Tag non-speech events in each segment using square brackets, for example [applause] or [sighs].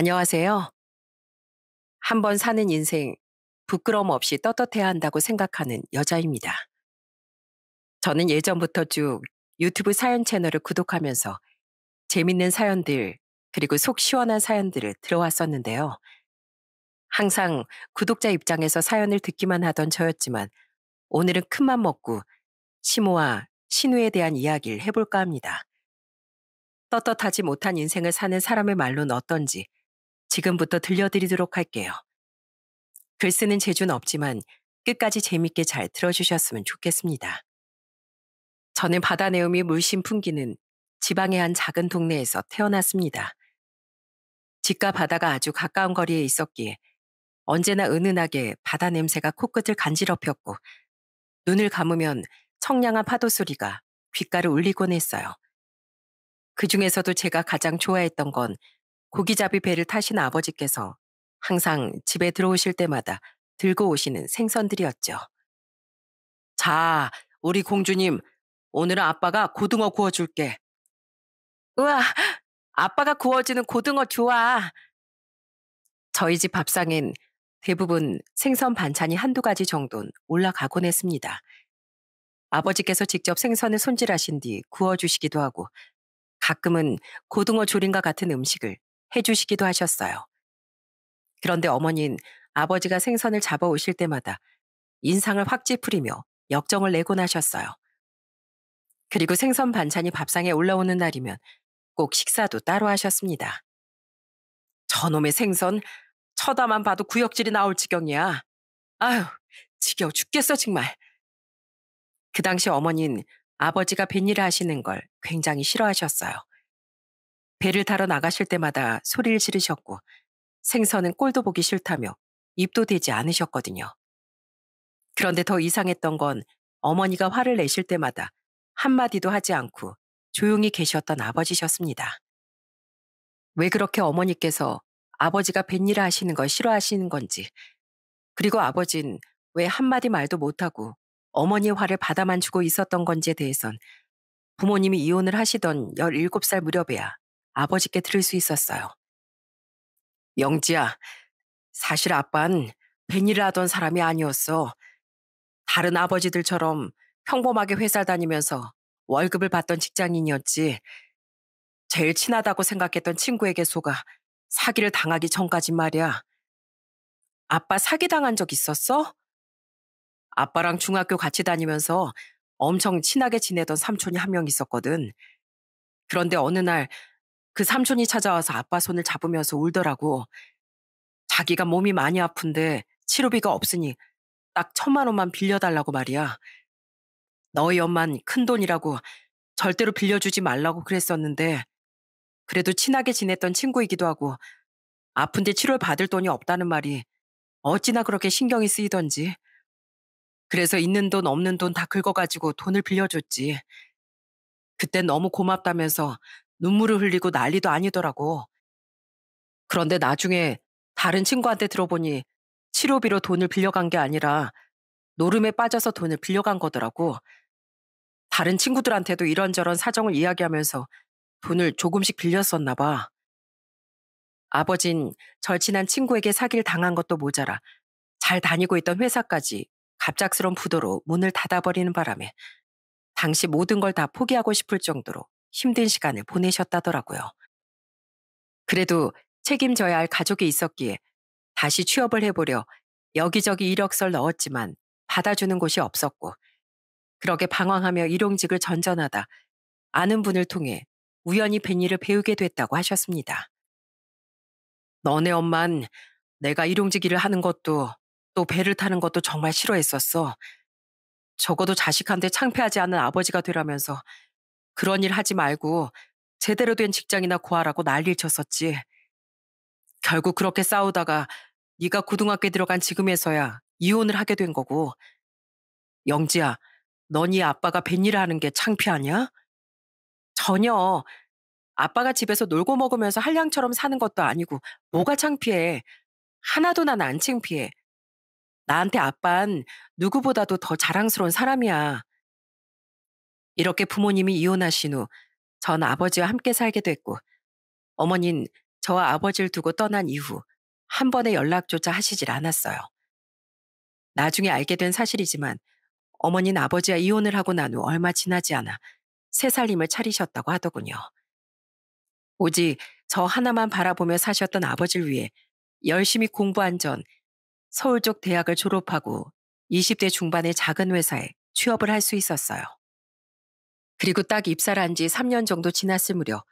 안녕하세요. 한번 사는 인생, 부끄럼 없이 떳떳해야 한다고 생각하는 여자입니다. 저는 예전부터 쭉 유튜브 사연 채널을 구독하면서 재밌는 사연들, 그리고 속 시원한 사연들을 들어왔었는데요. 항상 구독자 입장에서 사연을 듣기만 하던 저였지만 오늘은 큰맘 먹고 심오와 신우에 대한 이야기를 해볼까 합니다. 떳떳하지 못한 인생을 사는 사람의 말로는 어떤지 지금부터 들려드리도록 할게요. 글 쓰는 재주는 없지만 끝까지 재밌게 잘 들어주셨으면 좋겠습니다. 저는 바다 내음이 물씬 풍기는 지방의 한 작은 동네에서 태어났습니다. 집과 바다가 아주 가까운 거리에 있었기에 언제나 은은하게 바다 냄새가 코끝을 간지럽혔고 눈을 감으면 청량한 파도 소리가 귓가를 울리곤 했어요. 그 중에서도 제가 가장 좋아했던 건 고기잡이 배를 타신 아버지께서 항상 집에 들어오실 때마다 들고 오시는 생선들이었죠. 자, 우리 공주님, 오늘은 아빠가 고등어 구워줄게. 우와, 아빠가 구워주는 고등어 좋아. 저희 집 밥상엔 대부분 생선 반찬이 한두 가지 정도는 올라가곤 했습니다. 아버지께서 직접 생선을 손질하신 뒤 구워주시기도 하고 가끔은 고등어 조림과 같은 음식을 해주시기도 하셨어요. 그런데 어머니는 아버지가 생선을 잡아 오실 때마다 인상을 확 찌푸리며 역정을 내곤 하셨어요. 그리고 생선 반찬이 밥상에 올라오는 날이면 꼭 식사도 따로 하셨습니다. 저놈의 생선 쳐다만 봐도 구역질이 나올 지경이야. 아휴, 지겨워 죽겠어 정말. 그 당시 어머니는 아버지가 뱃일을 하시는 걸 굉장히 싫어하셨어요. 배를 타러 나가실 때마다 소리를 지르셨고 생선은 꼴도 보기 싫다며 입도 대지 않으셨거든요. 그런데 더 이상했던 건 어머니가 화를 내실 때마다 한마디도 하지 않고 조용히 계셨던 아버지셨습니다. 왜 그렇게 어머니께서 아버지가 뱃일 하시는 걸 싫어하시는 건지, 그리고 아버진 왜 한마디 말도 못하고 어머니의 화를 받아만 주고 있었던 건지에 대해선 부모님이 이혼을 하시던 17살 무렵에야 아버지께 들을 수 있었어요. 영지야, 사실 아빤 벤일를 하던 사람이 아니었어. 다른 아버지들처럼 평범하게 회사 다니면서 월급을 받던 직장인이었지. 제일 친하다고 생각했던 친구에게 속아 사기를 당하기 전까지 말이야. 아빠 사기당한 적 있었어? 아빠랑 중학교 같이 다니면서 엄청 친하게 지내던 삼촌이 한 명 있었거든. 그런데 어느 날그 삼촌이 찾아와서 아빠 손을 잡으면서 울더라고. 자기가 몸이 많이 아픈데 치료비가 없으니 딱 천만 원만 빌려달라고 말이야. 너희 엄만 큰 돈이라고 절대로 빌려주지 말라고 그랬었는데 그래도 친하게 지냈던 친구이기도 하고 아픈데 치료를 받을 돈이 없다는 말이 어찌나 그렇게 신경이 쓰이던지. 그래서 있는 돈 없는 돈 다 긁어가지고 돈을 빌려줬지. 그때 너무 고맙다면서 눈물을 흘리고 난리도 아니더라고. 그런데 나중에 다른 친구한테 들어보니 치료비로 돈을 빌려간 게 아니라 노름에 빠져서 돈을 빌려간 거더라고. 다른 친구들한테도 이런저런 사정을 이야기하면서 돈을 조금씩 빌렸었나 봐. 아버진 절친한 친구에게 사기를 당한 것도 모자라 잘 다니고 있던 회사까지 갑작스런 부도로 문을 닫아버리는 바람에 당시 모든 걸 다 포기하고 싶을 정도로 힘든 시간을 보내셨다더라고요. 그래도 책임져야 할 가족이 있었기에 다시 취업을 해보려 여기저기 이력서를 넣었지만 받아주는 곳이 없었고 그러게 방황하며 일용직을 전전하다 아는 분을 통해 우연히 베니를 배우게 됐다고 하셨습니다. 너네 엄만 내가 일용직 일을 하는 것도 또 배를 타는 것도 정말 싫어했었어. 적어도 자식한테 창피하지 않은 아버지가 되라면서 그런 일 하지 말고 제대로 된 직장이나 구하라고 난리를 쳤었지. 결국 그렇게 싸우다가 네가 고등학교에 들어간 지금에서야 이혼을 하게 된 거고. 영지야, 너네 아빠가 뱃일을 하는 게 창피하냐? 전혀. 아빠가 집에서 놀고 먹으면서 한량처럼 사는 것도 아니고 뭐가 창피해. 하나도 난 안 창피해. 나한테 아빤 누구보다도 더 자랑스러운 사람이야. 이렇게 부모님이 이혼하신 후 전 아버지와 함께 살게 됐고 어머닌 저와 아버지를 두고 떠난 이후 한 번의 연락조차 하시질 않았어요. 나중에 알게 된 사실이지만 어머니는 아버지와 이혼을 하고 난 후 얼마 지나지 않아 새 살림을 차리셨다고 하더군요. 오직 저 하나만 바라보며 사셨던 아버지를 위해 열심히 공부한 전 서울 쪽 대학을 졸업하고 20대 중반의 작은 회사에 취업을 할 수 있었어요. 그리고 딱 입사한 를지 3년 정도 지났을 무렵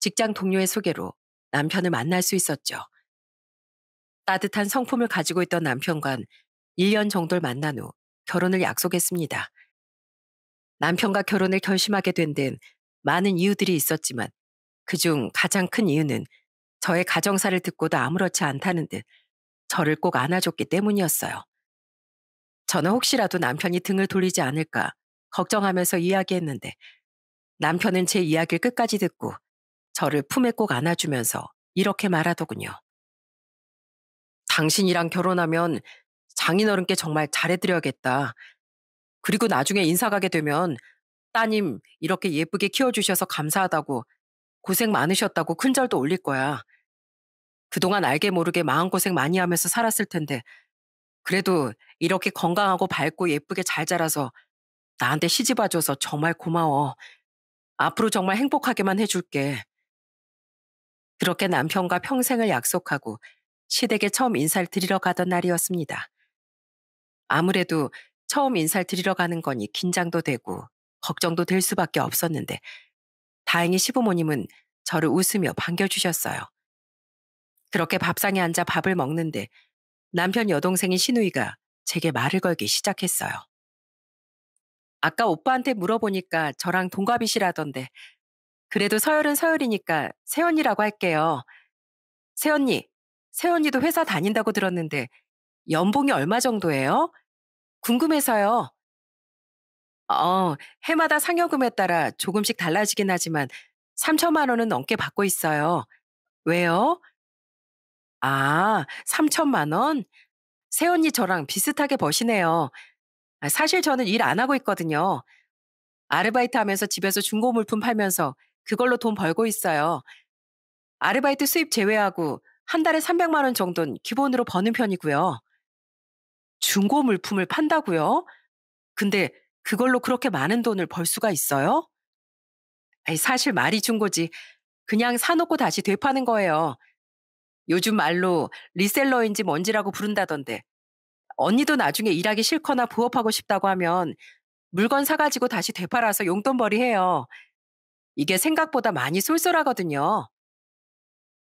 직장 동료의 소개로 남편을 만날 수 있었죠. 따뜻한 성품을 가지고 있던 남편과 1년 정도를 만난 후 결혼을 약속했습니다. 남편과 결혼을 결심하게 된 데는 많은 이유들이 있었지만 그중 가장 큰 이유는 저의 가정사를 듣고도 아무렇지 않다는 듯 저를 꼭 안아줬기 때문이었어요. 저는 혹시라도 남편이 등을 돌리지 않을까 걱정하면서 이야기했는데 남편은 제 이야기를 끝까지 듣고 저를 품에 꼭 안아주면서 이렇게 말하더군요. 당신이랑 결혼하면 장인어른께 정말 잘해드려야겠다. 그리고 나중에 인사 가게 되면 따님 이렇게 예쁘게 키워주셔서 감사하다고 고생 많으셨다고 큰절도 올릴 거야. 그동안 알게 모르게 마음고생 많이 하면서 살았을 텐데 그래도 이렇게 건강하고 밝고 예쁘게 잘 자라서 나한테 시집 와줘서 정말 고마워. 앞으로 정말 행복하게만 해줄게. 그렇게 남편과 평생을 약속하고 시댁에 처음 인사를 드리러 가던 날이었습니다. 아무래도 처음 인사를 드리러 가는 거니 긴장도 되고 걱정도 될 수밖에 없었는데 다행히 시부모님은 저를 웃으며 반겨주셨어요. 그렇게 밥상에 앉아 밥을 먹는데 남편 여동생인 신우이가 제게 말을 걸기 시작했어요. 아까 오빠한테 물어보니까 저랑 동갑이시라던데. 그래도 서열은 서열이니까 세언니라고 할게요. 세언니, 세언니도 회사 다닌다고 들었는데 연봉이 얼마 정도예요? 궁금해서요. 어, 해마다 상여금에 따라 조금씩 달라지긴 하지만 3천만 원은 넘게 받고 있어요. 왜요? 아, 3천만 원? 세언니 저랑 비슷하게 버시네요. 아, 사실 저는 일 안 하고 있거든요. 아르바이트 하면서 집에서 중고 물품 팔면서 그걸로 돈 벌고 있어요. 아르바이트 수입 제외하고 한 달에 300만 원 정도는 기본으로 버는 편이고요. 중고 물품을 판다고요? 근데 그걸로 그렇게 많은 돈을 벌 수가 있어요? 사실 말이 중고지 그냥 사놓고 다시 되파는 거예요. 요즘 말로 리셀러인지 뭔지라고 부른다던데 언니도 나중에 일하기 싫거나 부업하고 싶다고 하면 물건 사가지고 다시 되팔아서 용돈벌이 해요. 이게 생각보다 많이 쏠쏠하거든요.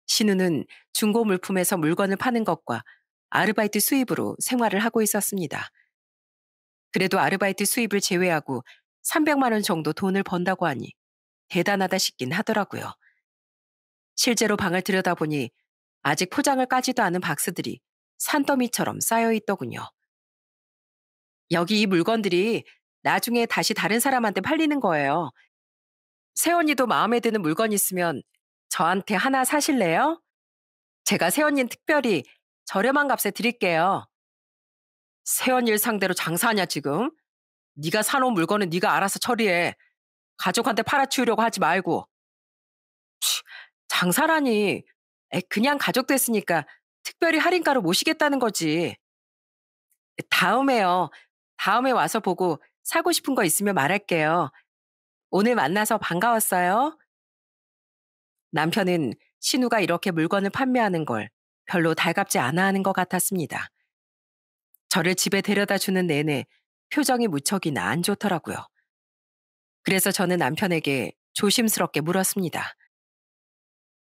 신우는 중고 물품에서 물건을 파는 것과 아르바이트 수입으로 생활을 하고 있었습니다. 그래도 아르바이트 수입을 제외하고 300만 원 정도 돈을 번다고 하니 대단하다 싶긴 하더라고요. 실제로 방을 들여다보니 아직 포장을 까지도 않은 박스들이 산더미처럼 쌓여 있더군요. 여기 이 물건들이 나중에 다시 다른 사람한테 팔리는 거예요. 세원이도 마음에 드는 물건 있으면 저한테 하나 사실래요? 제가 세원님 특별히 저렴한 값에 드릴게요. 세원일 상대로 장사하냐 지금? 네가 사놓은 물건은 네가 알아서 처리해. 가족한테 팔아치우려고 하지 말고. 장사라니. 그냥 가족 됐으니까 특별히 할인가로 모시겠다는 거지. 다음에요. 다음에 와서 보고 사고 싶은 거 있으면 말할게요. 오늘 만나서 반가웠어요. 남편은 신우가 이렇게 물건을 판매하는 걸 별로 달갑지 않아 하는 것 같았습니다. 저를 집에 데려다 주는 내내 표정이 무척이나 안 좋더라고요. 그래서 저는 남편에게 조심스럽게 물었습니다.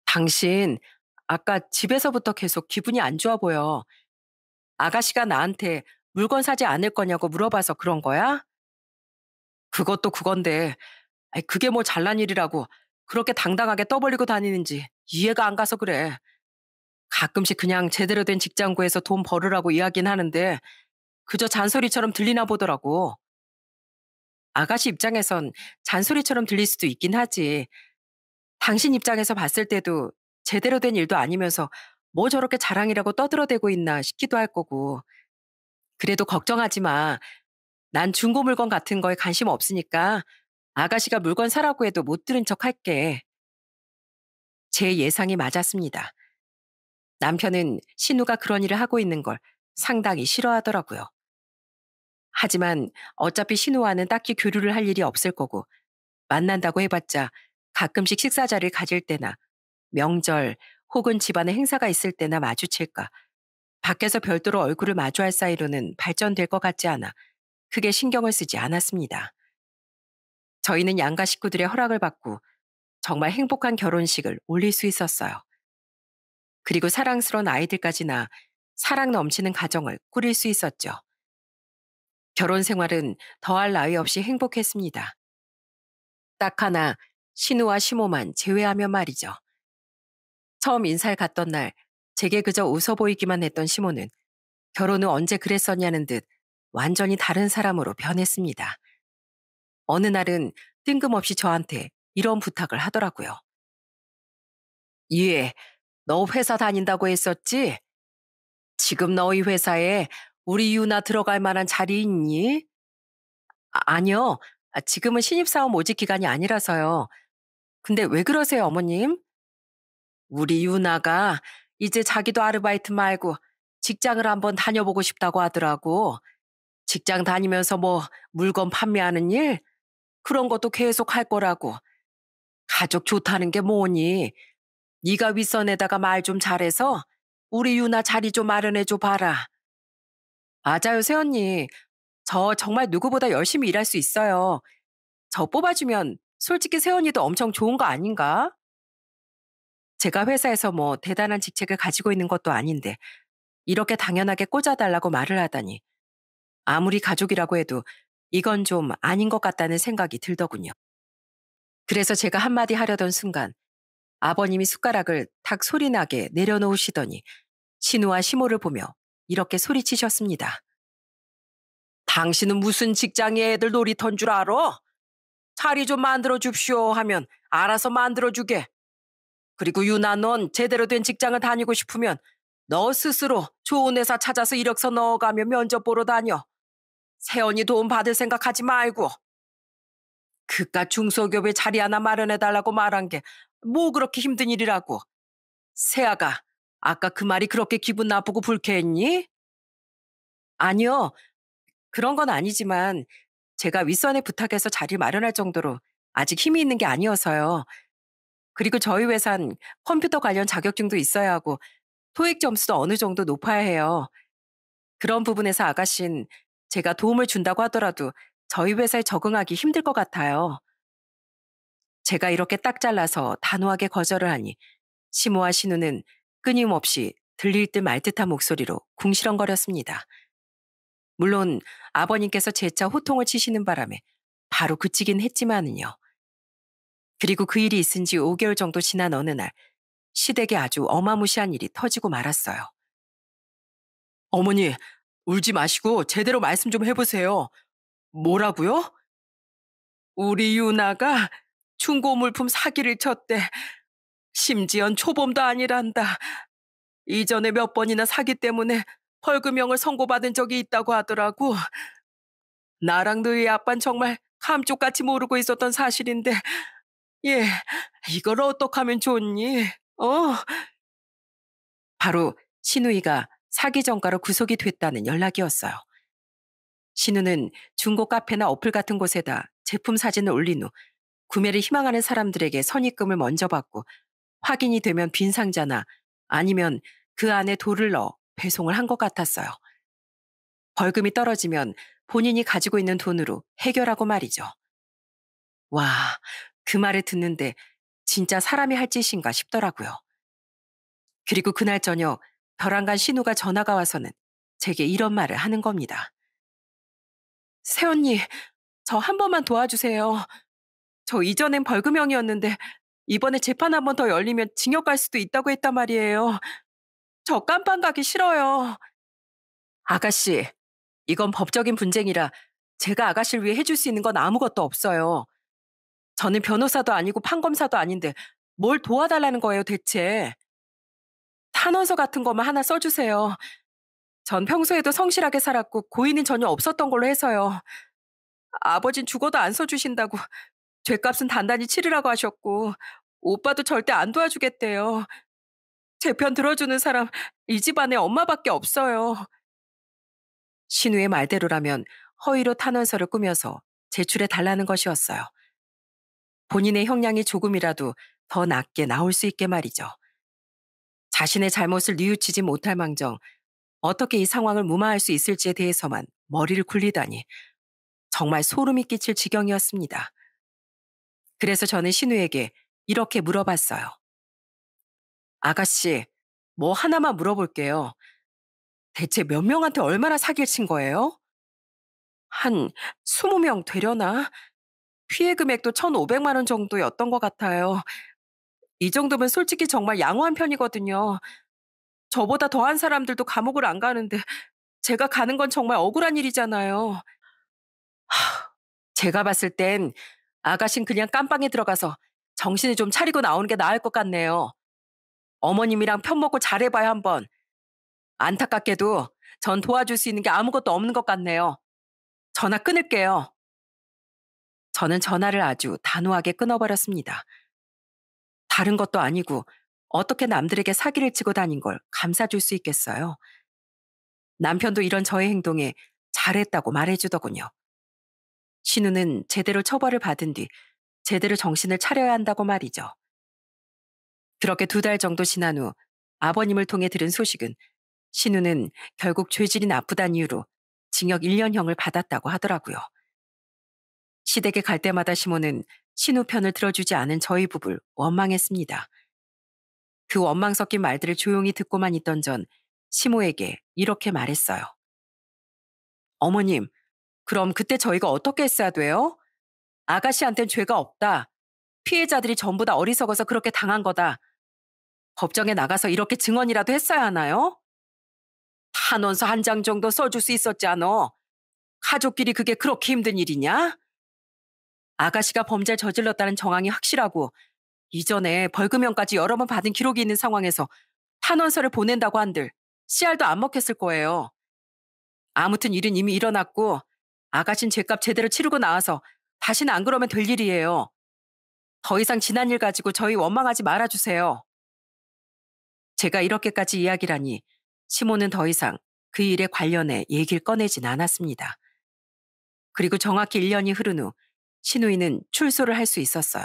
당신 아까 집에서부터 계속 기분이 안 좋아 보여. 아가씨가 나한테 물건 사지 않을 거냐고 물어봐서 그런 거야? 그것도 그건데, 그게 뭐 잘난 일이라고 그렇게 당당하게 떠벌리고 다니는지 이해가 안 가서 그래. 가끔씩 그냥 제대로 된 직장 구해서 돈 벌으라고 이야기는 하는데 그저 잔소리처럼 들리나 보더라고. 아가씨 입장에선 잔소리처럼 들릴 수도 있긴 하지. 당신 입장에서 봤을 때도 제대로 된 일도 아니면서 뭐 저렇게 자랑이라고 떠들어대고 있나 싶기도 할 거고. 그래도 걱정하지 마. 난 중고 물건 같은 거에 관심 없으니까 아가씨가 물건 사라고 해도 못 들은 척 할게. 제 예상이 맞았습니다. 남편은 신우가 그런 일을 하고 있는 걸 상당히 싫어하더라고요. 하지만 어차피 신우와는 딱히 교류를 할 일이 없을 거고 만난다고 해봤자 가끔씩 식사 자를 가질 때나 명절 혹은 집안에 행사가 있을 때나 마주칠까. 밖에서 별도로 얼굴을 마주할 사이로는 발전될 것 같지 않아 크게 신경을 쓰지 않았습니다. 저희는 양가 식구들의 허락을 받고 정말 행복한 결혼식을 올릴 수 있었어요. 그리고 사랑스러운 아이들까지나 사랑 넘치는 가정을 꾸릴 수 있었죠. 결혼 생활은 더할 나위 없이 행복했습니다. 딱 하나, 신우와 시모만 제외하면 말이죠. 처음 인사를 갔던 날 제게 그저 웃어 보이기만 했던 시몬은 결혼 후 언제 그랬었냐는 듯 완전히 다른 사람으로 변했습니다. 어느 날은 뜬금없이 저한테 이런 부탁을 하더라고요. 예, 너 회사 다닌다고 했었지? 지금 너희 회사에 우리 유나 들어갈 만한 자리 있니? 아, 아니요. 아, 지금은 신입사원 모집 기간이 아니라서요. 근데 왜 그러세요, 어머님? 우리 유나가 이제 자기도 아르바이트 말고 직장을 한번 다녀보고 싶다고 하더라고. 직장 다니면서 뭐 물건 판매하는 일? 그런 것도 계속 할 거라고. 가족 좋다는 게 뭐니? 네가 윗선에다가 말 좀 잘해서 우리 유나 자리 좀 마련해 줘 봐라. 맞아요, 새언니. 저 정말 누구보다 열심히 일할 수 있어요. 저 뽑아주면 솔직히 새언니도 엄청 좋은 거 아닌가? 제가 회사에서 뭐 대단한 직책을 가지고 있는 것도 아닌데 이렇게 당연하게 꽂아달라고 말을 하다니 아무리 가족이라고 해도 이건 좀 아닌 것 같다는 생각이 들더군요. 그래서 제가 한마디 하려던 순간 아버님이 숟가락을 탁 소리나게 내려놓으시더니 신우와 시모를 보며 이렇게 소리치셨습니다. 당신은 무슨 직장의 애들 놀이터인 줄 알아? 자리 좀 만들어 줍시오 하면 알아서 만들어 주게. 그리고 유나 넌 제대로 된 직장을 다니고 싶으면 너 스스로 좋은 회사 찾아서 이력서 넣어가며 면접 보러 다녀. 세연이 도움 받을 생각하지 말고. 그깟 중소기업에 자리 하나 마련해달라고 말한 게 뭐 그렇게 힘든 일이라고. 세아가 아까 그 말이 그렇게 기분 나쁘고 불쾌했니? 아니요. 그런 건 아니지만 제가 윗선에 부탁해서 자리 마련할 정도로 아직 힘이 있는 게 아니어서요. 그리고 저희 회사는 컴퓨터 관련 자격증도 있어야 하고 토익 점수도 어느 정도 높아야 해요. 그런 부분에서 아가씨는 제가 도움을 준다고 하더라도 저희 회사에 적응하기 힘들 것 같아요. 제가 이렇게 딱 잘라서 단호하게 거절을 하니 시모와 신우는 끊임없이 들릴 듯 말 듯한 목소리로 궁시렁거렸습니다. 물론 아버님께서 재차 호통을 치시는 바람에 바로 그치긴 했지만은요. 그리고 그 일이 있은 지 5개월 정도 지난 어느 날 시댁에 아주 어마무시한 일이 터지고 말았어요. 어머니, 울지 마시고 제대로 말씀 좀 해보세요. 뭐라고요? 우리 유나가 중고 물품 사기를 쳤대. 심지언 초범도 아니란다. 이전에 몇 번이나 사기 때문에 벌금형을 선고받은 적이 있다고 하더라고. 나랑 너희 아빤 정말 감쪽같이 모르고 있었던 사실인데 예, 이걸 어떡하면 좋니? 어? 바로 신우이가 사기 전가로 구속이 됐다는 연락이었어요. 신우는 중고 카페나 어플 같은 곳에다 제품 사진을 올린 후 구매를 희망하는 사람들에게 선입금을 먼저 받고 확인이 되면 빈 상자나 아니면 그 안에 돌을 넣어 배송을 한 것 같았어요. 벌금이 떨어지면 본인이 가지고 있는 돈으로 해결하고 말이죠. 와, 그 말을 듣는데 진짜 사람이 할 짓인가 싶더라고요. 그리고 그날 저녁 벼랑간 신우가 전화가 와서는 제게 이런 말을 하는 겁니다. 새언니, 저 한 번만 도와주세요. 저 이전엔 벌금형이었는데 이번에 재판 한 번 더 열리면 징역 갈 수도 있다고 했단 말이에요. 저 깜빵 가기 싫어요. 아가씨, 이건 법적인 분쟁이라 제가 아가씨를 위해 해줄 수 있는 건 아무것도 없어요. 저는 변호사도 아니고 판검사도 아닌데 뭘 도와달라는 거예요, 대체? 탄원서 같은 거만 하나 써주세요. 전 평소에도 성실하게 살았고 고인은 전혀 없었던 걸로 해서요. 아버진 죽어도 안 써주신다고 죄값은 단단히 치르라고 하셨고 오빠도 절대 안 도와주겠대요. 제 편 들어주는 사람 이 집안에 엄마밖에 없어요. 신우의 말대로라면 허위로 탄원서를 꾸며서 제출해 달라는 것이었어요. 본인의 형량이 조금이라도 더 낮게 나올 수 있게 말이죠. 자신의 잘못을 뉘우치지 못할 망정, 어떻게 이 상황을 무마할 수 있을지에 대해서만 머리를 굴리다니 정말 소름이 끼칠 지경이었습니다. 그래서 저는 신우에게 이렇게 물어봤어요. 아가씨, 뭐 하나만 물어볼게요. 대체 몇 명한테 얼마나 사기를 친 거예요? 한 20명 되려나? 피해 금액도 1,500만 원 정도였던 것 같아요. 이 정도면 솔직히 정말 양호한 편이거든요. 저보다 더한 사람들도 감옥을 안 가는데 제가 가는 건 정말 억울한 일이잖아요. 하, [sighs] 제가 봤을 땐 아가씨는 그냥 깜빵에 들어가서 정신을 좀 차리고 나오는 게 나을 것 같네요. 어머님이랑 편먹고 잘해봐야 한번. 안타깝게도 전 도와줄 수 있는 게 아무것도 없는 것 같네요. 전화 끊을게요. 저는 전화를 아주 단호하게 끊어버렸습니다. 다른 것도 아니고 어떻게 남들에게 사기를 치고 다닌 걸 감싸줄 수 있겠어요? 남편도 이런 저의 행동에 잘했다고 말해주더군요. 신우는 제대로 처벌을 받은 뒤 제대로 정신을 차려야 한다고 말이죠. 그렇게 두 달 정도 지난 후 아버님을 통해 들은 소식은 신우는 결국 죄질이 나쁘단 이유로 징역 1년형을 받았다고 하더라고요. 시댁에 갈 때마다 시모는 신우 편을 들어주지 않은 저희 부부를 원망했습니다. 그 원망 섞인 말들을 조용히 듣고만 있던 전 시모에게 이렇게 말했어요. 어머님, 그럼 그때 저희가 어떻게 했어야 돼요? 아가씨한텐 죄가 없다. 피해자들이 전부 다 어리석어서 그렇게 당한 거다. 법정에 나가서 이렇게 증언이라도 했어야 하나요? 탄원서 한 장 정도 써줄 수 있었지 않어? 가족끼리 그게 그렇게 힘든 일이냐? 아가씨가 범죄를 저질렀다는 정황이 확실하고 이전에 벌금형까지 여러 번 받은 기록이 있는 상황에서 탄원서를 보낸다고 한들 씨알도 안 먹혔을 거예요. 아무튼 일은 이미 일어났고 아가씨는 죄값 제대로 치르고 나와서 다시는 안 그러면 될 일이에요. 더 이상 지난 일 가지고 저희 원망하지 말아주세요. 제가 이렇게까지 이야기라니 시모는더 이상 그 일에 관련해 얘기를 꺼내진 않았습니다. 그리고 정확히 1년이 흐른 후 신우이는 출소를 할 수 있었어요.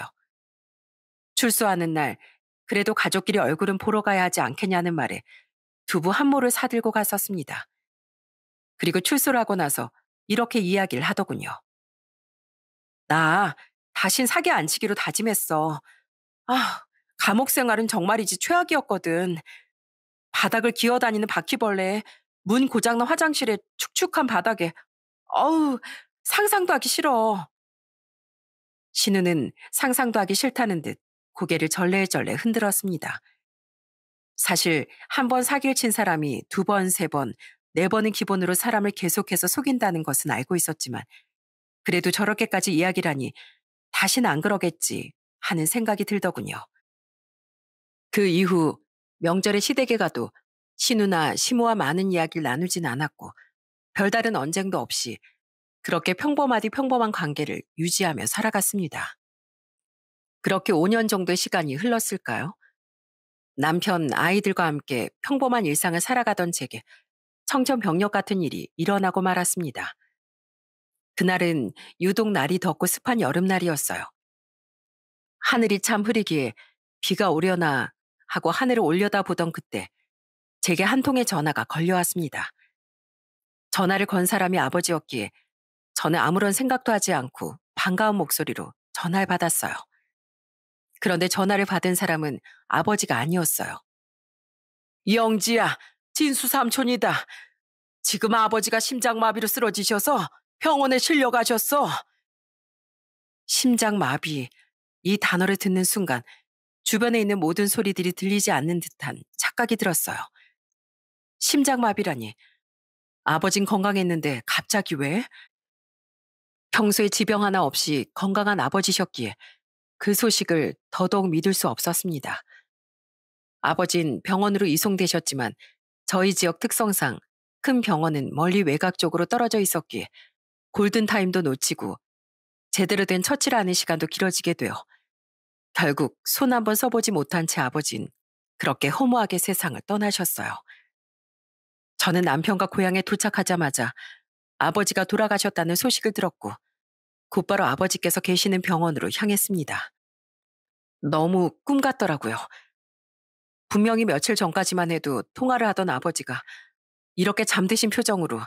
출소하는 날 그래도 가족끼리 얼굴은 보러 가야 하지 않겠냐는 말에 두부 한 모를 사들고 갔었습니다. 그리고 출소를 하고 나서 이렇게 이야기를 하더군요. 나 다신 사기 안 치기로 다짐했어. 아, 감옥 생활은 정말이지 최악이었거든. 바닥을 기어다니는 바퀴벌레, 문 고장난 화장실에 축축한 바닥에, 어우, 상상도 하기 싫어. 신우는 상상도 하기 싫다는 듯 고개를 절레절레 흔들었습니다. 사실 한 번 사기를 친 사람이 두 번, 세 번, 네 번은 기본으로 사람을 계속해서 속인다는 것은 알고 있었지만 그래도 저렇게까지 이야기라니 다신 안 그러겠지 하는 생각이 들더군요. 그 이후 명절에 시댁에 가도 신우나 시모와 많은 이야기를 나누진 않았고 별다른 언쟁도 없이 그렇게 평범하디 평범한 관계를 유지하며 살아갔습니다. 그렇게 5년 정도의 시간이 흘렀을까요? 남편, 아이들과 함께 평범한 일상을 살아가던 제게 청천벽력 같은 일이 일어나고 말았습니다. 그날은 유독 날이 덥고 습한 여름날이었어요. 하늘이 참 흐리기에 비가 오려나 하고 하늘을 올려다 보던 그때 제게 한 통의 전화가 걸려왔습니다. 전화를 건 사람이 아버지였기에 저는 아무런 생각도 하지 않고 반가운 목소리로 전화를 받았어요. 그런데 전화를 받은 사람은 아버지가 아니었어요. 영지야, 진수 삼촌이다. 지금 아버지가 심장마비로 쓰러지셔서 병원에 실려가셨어. 심장마비, 이 단어를 듣는 순간 주변에 있는 모든 소리들이 들리지 않는 듯한 착각이 들었어요. 심장마비라니. 아버진 건강했는데 갑자기 왜? 평소에 지병 하나 없이 건강한 아버지셨기에 그 소식을 더더욱 믿을 수 없었습니다. 아버진 병원으로 이송되셨지만 저희 지역 특성상 큰 병원은 멀리 외곽 쪽으로 떨어져 있었기에 골든타임도 놓치고 제대로 된 처치를 하는 시간도 길어지게 되어 결국 손 한 번 써보지 못한 채 아버진 그렇게 허무하게 세상을 떠나셨어요. 저는 남편과 고향에 도착하자마자 아버지가 돌아가셨다는 소식을 들었고 곧바로 아버지께서 계시는 병원으로 향했습니다. 너무 꿈 같더라고요. 분명히 며칠 전까지만 해도 통화를 하던 아버지가 이렇게 잠드신 표정으로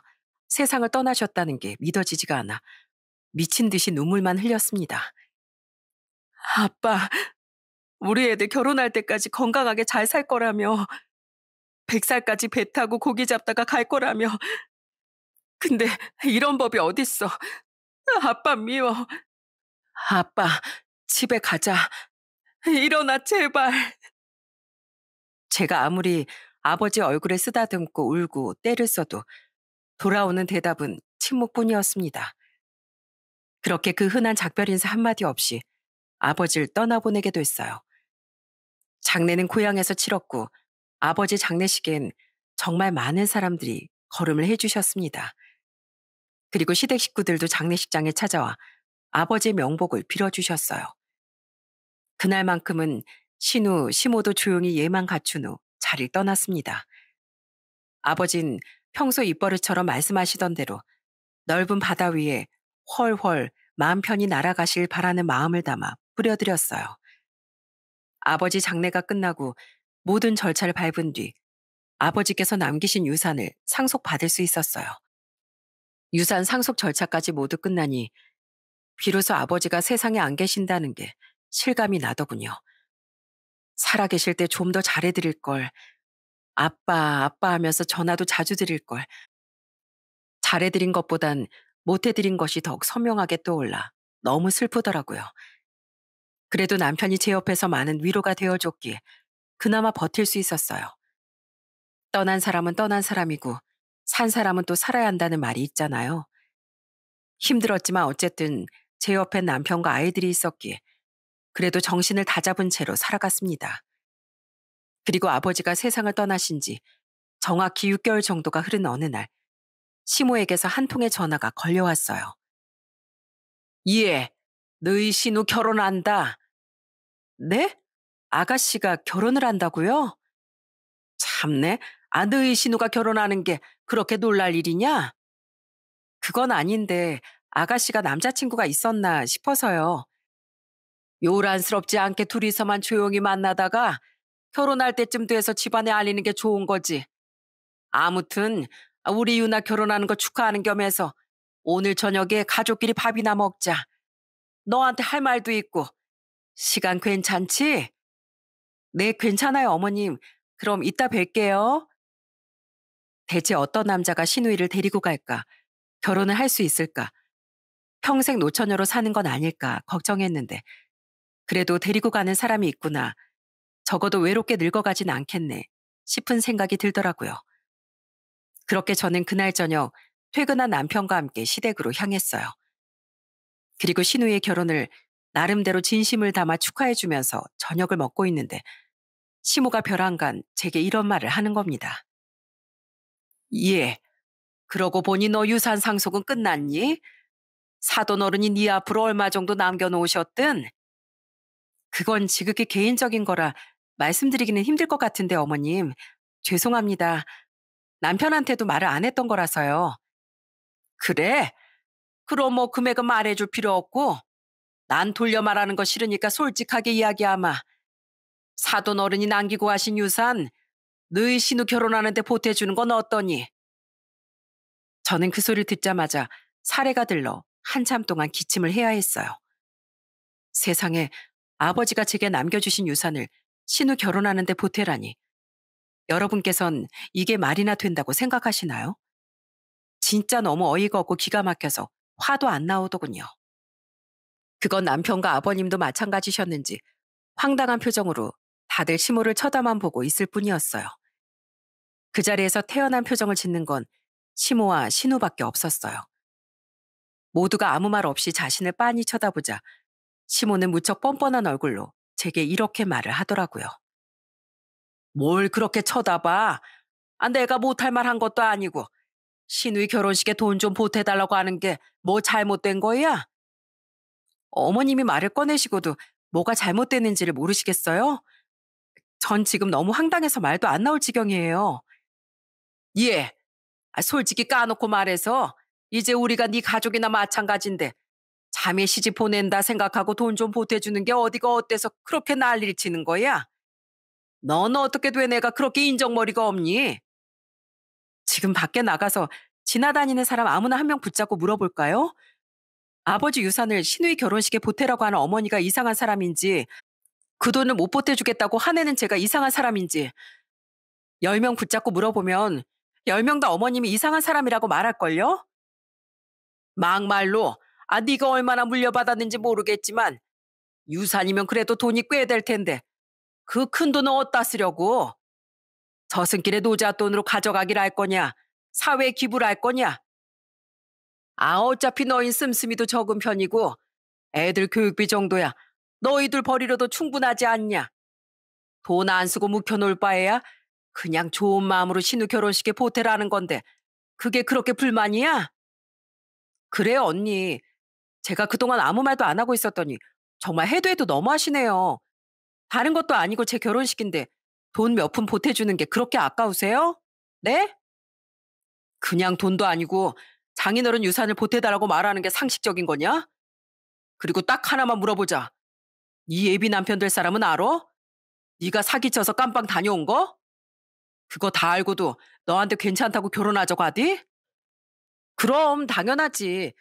세상을 떠나셨다는 게 믿어지지가 않아 미친 듯이 눈물만 흘렸습니다. 아빠, 우리 애들 결혼할 때까지 건강하게 잘 살 거라며, 100살까지 배 타고 고기 잡다가 갈 거라며, 근데 이런 법이 어딨어. 아빠 미워. 아빠, 집에 가자. 일어나, 제발. 제가 아무리 아버지 얼굴에 쓰다듬고 울고 때를 써도 돌아오는 대답은 침묵뿐이었습니다. 그렇게 그 흔한 작별 인사 한마디 없이 아버지를 떠나보내게 됐어요. 장례는 고향에서 치렀고 아버지 장례식엔 정말 많은 사람들이 걸음을 해주셨습니다. 그리고 시댁 식구들도 장례식장에 찾아와 아버지의 명복을 빌어주셨어요. 그날만큼은 신우, 시모도 조용히 예만 갖춘 후 자리를 떠났습니다. 아버진 평소 입버릇처럼 말씀하시던 대로 넓은 바다 위에 헐헐 마음 편히 날아가실 바라는 마음을 담아 뿌려드렸어요. 아버지 장례가 끝나고 모든 절차를 밟은 뒤 아버지께서 남기신 유산을 상속받을 수 있었어요. 유산 상속 절차까지 모두 끝나니 비로소 아버지가 세상에 안 계신다는 게 실감이 나더군요. 살아계실 때 좀 더 잘해드릴 걸. 아빠, 아빠 하면서 전화도 자주 드릴 걸. 잘해드린 것보단 못해드린 것이 더욱 선명하게 떠올라 너무 슬프더라고요. 그래도 남편이 제 옆에서 많은 위로가 되어줬기에 그나마 버틸 수 있었어요. 떠난 사람은 떠난 사람이고 산 사람은 또 살아야 한다는 말이 있잖아요. 힘들었지만 어쨌든 제 옆에 남편과 아이들이 있었기에 그래도 정신을 다 잡은 채로 살아갔습니다. 그리고 아버지가 세상을 떠나신 지 정확히 6개월 정도가 흐른 어느 날 시모에게서 한 통의 전화가 걸려왔어요. 예, 너희 신우 결혼한다. 네? 아가씨가 결혼을 한다고요? 참네, 아너의 신우가 결혼하는 게 그렇게 놀랄 일이냐? 그건 아닌데 아가씨가 남자친구가 있었나 싶어서요. 요란스럽지 않게 둘이서만 조용히 만나다가 결혼할 때쯤 돼서 집안에 알리는 게 좋은 거지. 아무튼 우리 유나 결혼하는 거 축하하는 겸 해서 오늘 저녁에 가족끼리 밥이나 먹자. 너한테 할 말도 있고. 시간 괜찮지? 네, 괜찮아요, 어머님. 그럼 이따 뵐게요. 대체 어떤 남자가 신우이를 데리고 갈까? 결혼을 할 수 있을까? 평생 노처녀로 사는 건 아닐까 걱정했는데 그래도 데리고 가는 사람이 있구나. 적어도 외롭게 늙어가진 않겠네 싶은 생각이 들더라고요. 그렇게 저는 그날 저녁 퇴근한 남편과 함께 시댁으로 향했어요. 그리고 신우의 결혼을 나름대로 진심을 담아 축하해주면서 저녁을 먹고 있는데 시모가 벼랑간 제게 이런 말을 하는 겁니다. 예. 그러고 보니 너 유산 상속은 끝났니? 사돈 어른이 네 앞으로 얼마 정도 남겨놓으셨든? 그건 지극히 개인적인 거라 말씀드리기는 힘들 것 같은데 어머님. 죄송합니다. 남편한테도 말을 안 했던 거라서요. 그래? 그럼 뭐 금액은 말해줄 필요 없고 난 돌려 말하는 거 싫으니까 솔직하게 이야기하마. 사돈 어른이 남기고 하신 유산 너희 신우 결혼하는데 보태주는 건 어떠니? 저는 그 소리를 듣자마자 사례가 들러 한참 동안 기침을 해야 했어요. 세상에 아버지가 제게 남겨주신 유산을 신우 결혼하는데 보태라니. 여러분께선 이게 말이나 된다고 생각하시나요? 진짜 너무 어이가 없고 기가 막혀서 화도 안 나오더군요. 그건 남편과 아버님도 마찬가지셨는지 황당한 표정으로 다들 시모를 쳐다만 보고 있을 뿐이었어요. 그 자리에서 태어난 표정을 짓는 건 시모와 신우밖에 없었어요. 모두가 아무 말 없이 자신을 빤히 쳐다보자 시모는 무척 뻔뻔한 얼굴로 제게 이렇게 말을 하더라고요. 뭘 그렇게 쳐다봐? 아, 내가 못할 말 한 것도 아니고 신우의 결혼식에 돈 좀 보태달라고 하는 게 뭐 잘못된 거야? 어머님이 말을 꺼내시고도 뭐가 잘못됐는지를 모르시겠어요? 전 지금 너무 황당해서 말도 안 나올 지경이에요. 예. 아, 솔직히 까놓고 말해서 이제 우리가 네 가족이나 마찬가지인데 잠에 시집 보낸다 생각하고 돈 좀 보태주는 게 어디가 어때서 그렇게 난리를 치는 거야? 넌 어떻게 된 애가 그렇게 인정머리가 없니? 지금 밖에 나가서 지나다니는 사람 아무나 한 명 붙잡고 물어볼까요? 아버지 유산을 신우의 결혼식에 보태라고 하는 어머니가 이상한 사람인지 그 돈을 못 보태주겠다고 하내는 제가 이상한 사람인지 열 명 붙잡고 물어보면 10명 다 어머님이 이상한 사람이라고 말할걸요? 막말로 아 네가 얼마나 물려받았는지 모르겠지만 유산이면 그래도 돈이 꽤 될 텐데 그 큰 돈은 어디다 쓰려고? 저승길에 노자 돈으로 가져가기를 할 거냐? 사회에 기부를 할 거냐? 아 어차피 너희 씀씀이도 적은 편이고 애들 교육비 정도야 너희들 버리려도 충분하지 않냐? 돈 안 쓰고 묵혀놓을 바에야 그냥 좋은 마음으로 신우 결혼식에 보태라는 건데 그게 그렇게 불만이야? 그래 언니. 제가 그동안 아무 말도 안 하고 있었더니 정말 해도 해도 너무하시네요. 다른 것도 아니고 제 결혼식인데 돈 몇 푼 보태주는 게 그렇게 아까우세요? 네? 그냥 돈도 아니고 장인어른 유산을 보태달라고 말하는 게 상식적인 거냐? 그리고 딱 하나만 물어보자. 이 예비 남편 될 사람은 알아? 네가 사기쳐서 깜빵 다녀온 거? 그거 다 알고도 너한테 괜찮다고 결혼하자고 하디? 그럼 당연하지.